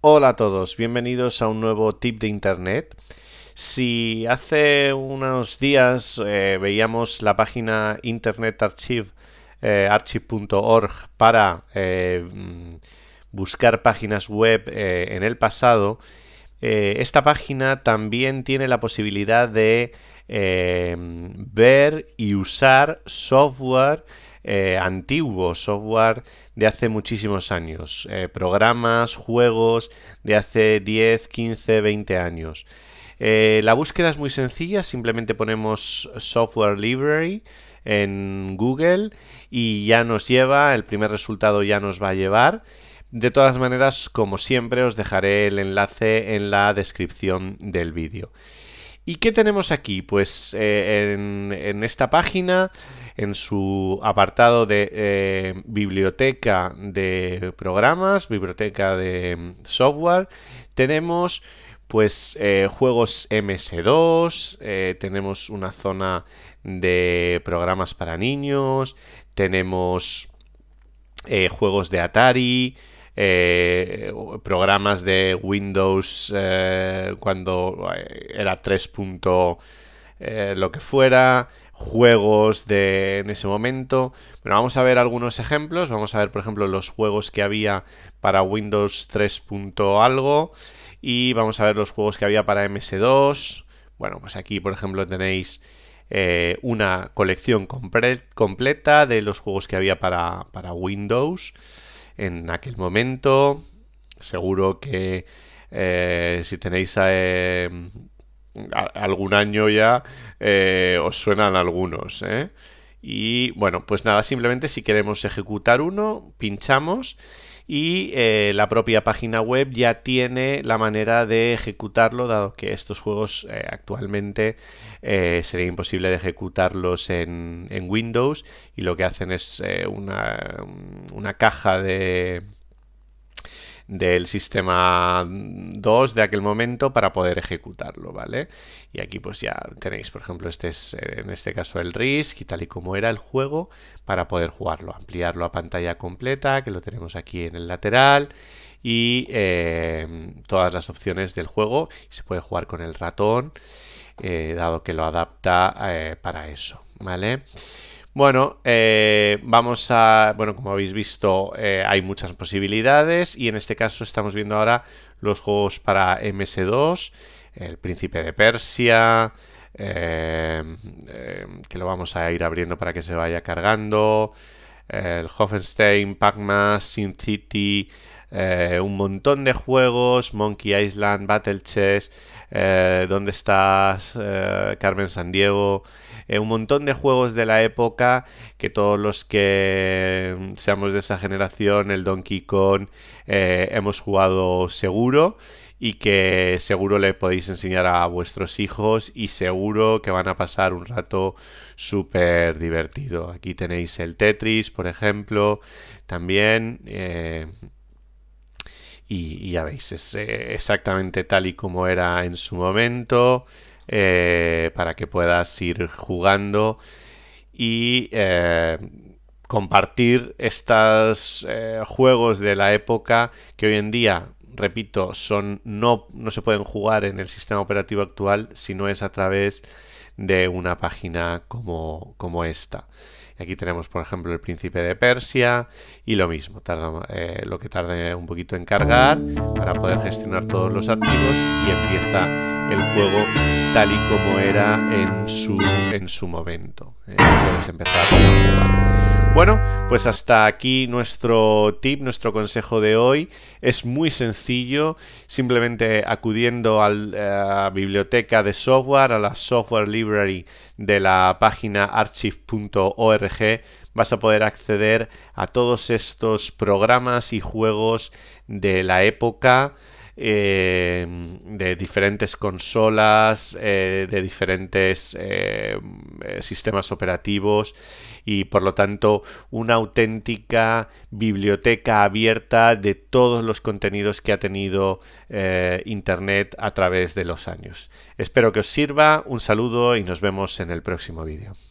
Hola a todos, bienvenidos a un nuevo tip de Internet. Si hace unos días eh, veíamos la página Internet eh, para eh, mm, buscar páginas web en el pasado, esta página también tiene la posibilidad de ver y usar software eh, antiguo, software de hace muchísimos años, eh, programas, juegos de hace 10, 15, 20 años. Eh, la búsqueda es muy sencilla, simplemente ponemos software library en Google y ya nos lleva, el primer resultado ya nos va a llevar. De todas maneras, como siempre, os dejaré el enlace en la descripción del vídeo. ¿Y qué tenemos aquí? Pues en, esta página en su apartado de eh, biblioteca de programas, biblioteca de mm, software, tenemos pues eh, juegos MS2, eh, tenemos una zona de programas para niños, tenemos juegos de Atari, programas de Windows cuando era 3. lo que fuera, juegos de en ese momento. Bueno, vamos a ver algunos ejemplos. Vamos a ver, por ejemplo, los juegos que había para Windows 3. algo. Y vamos a ver los juegos que había para MS2. Bueno, pues aquí, por ejemplo, tenéis eh, una colección completa de los juegos que había para, Windows en aquel momento. Seguro que eh, si tenéis eh, algún año ya eh, os suenan algunos. ¿eh? Y bueno, pues nada, simplemente si queremos ejecutar uno, pinchamos y eh, la propia página web ya tiene la manera de ejecutarlo, dado que estos juegos actualmente sería imposible de ejecutarlos en, en, Windows y lo que hacen es una, una caja de del sistema 2 de aquel momento para poder ejecutarlo, ¿vale? Y aquí pues ya tenéis, por ejemplo, este es eh, en este caso el risk y tal y como era el juego para poder jugarlo, ampliarlo a pantalla completa, que lo tenemos aquí en el lateral y eh, todas las opciones del juego. Se puede jugar con el ratón, eh, dado que lo adapta para eso, ¿vale? vale bueno, eh, vamos a. Bueno, como habéis visto, eh, hay muchas posibilidades y en este caso estamos viendo ahora los juegos para MS2, El Príncipe de Persia, eh, que lo vamos a ir abriendo para que se vaya cargando, el Hoffenstein, Pac-Man, Sin City, eh, un montón de juegos, Monkey Island, Battle Chess, eh, ¿Dónde estás? Eh, Carmen San Diego, un montón de juegos de la época que todos los que seamos de esa generación, el Donkey Kong, hemos jugado seguro y que seguro le podéis enseñar a vuestros hijos y seguro que van a pasar un rato súper divertido. Aquí tenéis el Tetris, por ejemplo, también. Y, ya veis, es eh, exactamente tal y como era en su momento, eh, para que puedas ir jugando y eh, compartir estos juegos de la época que hoy en día repito, son, no, no se pueden jugar en el sistema operativo actual si no es a través de una página como, como esta. Aquí tenemos, por ejemplo, el príncipe de Persia y lo mismo, eh, lo que tarda un poquito en cargar para poder gestionar todos los archivos y empieza el juego tal y como era en su, en su momento. Eh, puedes empezar bueno, pues hasta aquí nuestro tip, nuestro consejo de hoy. Es muy sencillo, simplemente acudiendo eh, a la biblioteca de software, a la software library de la página archive.org, vas a poder acceder a todos estos programas y juegos de la época Em, de diferentes consolas, eh, de diferentes em, eh, sistemas operativos y por lo tanto una auténtica biblioteca abierta de todos los contenidos que ha tenido eh, Internet a través de los años. Espero que os sirva, un saludo y nos vemos en el próximo vídeo.